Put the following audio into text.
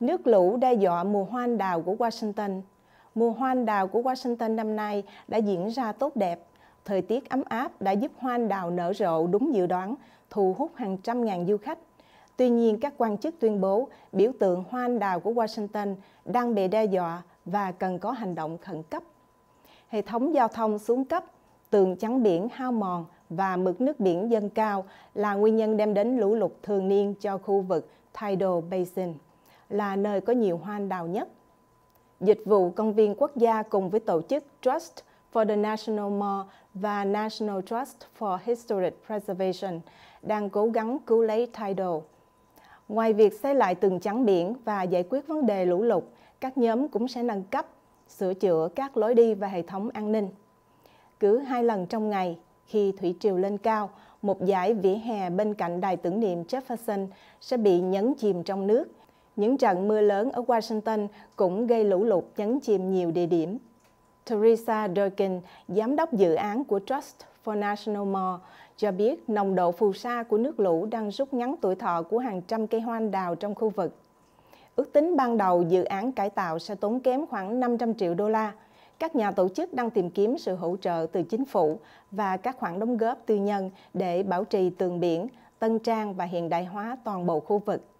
Nước lũ đe dọa mùa hoa anh đào của Washington. Mùa hoa anh đào của Washington năm nay đã diễn ra tốt đẹp. Thời tiết ấm áp đã giúp hoa anh đào nở rộ đúng dự đoán, thu hút hàng trăm ngàn du khách. Tuy nhiên, các quan chức tuyên bố biểu tượng hoa anh đào của Washington đang bị đe dọa và cần có hành động khẩn cấp. Hệ thống giao thông xuống cấp, tường chắn biển hao mòn và mực nước biển dâng cao là nguyên nhân đem đến lũ lụt thường niên cho khu vực Tidal Basin là nơi có nhiều hoa anh đào nhất. Dịch vụ công viên quốc gia cùng với tổ chức Trust for the National Mall và National Trust for Historic Preservation đang cố gắng cứu lấy Tidal. Ngoài việc xây lại từng trắng biển và giải quyết vấn đề lũ lụt, các nhóm cũng sẽ nâng cấp, sửa chữa các lối đi và hệ thống an ninh. Cứ hai lần trong ngày, khi thủy triều lên cao, một dải vỉa hè bên cạnh đài tưởng niệm Jefferson sẽ bị nhấn chìm trong nước những trận mưa lớn ở Washington cũng gây lũ lụt nhấn chìm nhiều địa điểm. Teresa Durkin, giám đốc dự án của Trust for National Mall, cho biết nồng độ phù sa của nước lũ đang rút ngắn tuổi thọ của hàng trăm cây hoa anh đào trong khu vực. Ước tính ban đầu dự án cải tạo sẽ tốn kém khoảng 500 triệu đô la. Các nhà tổ chức đang tìm kiếm sự hỗ trợ từ chính phủ và các khoản đóng góp tư nhân để bảo trì tường biển, tân trang và hiện đại hóa toàn bộ khu vực.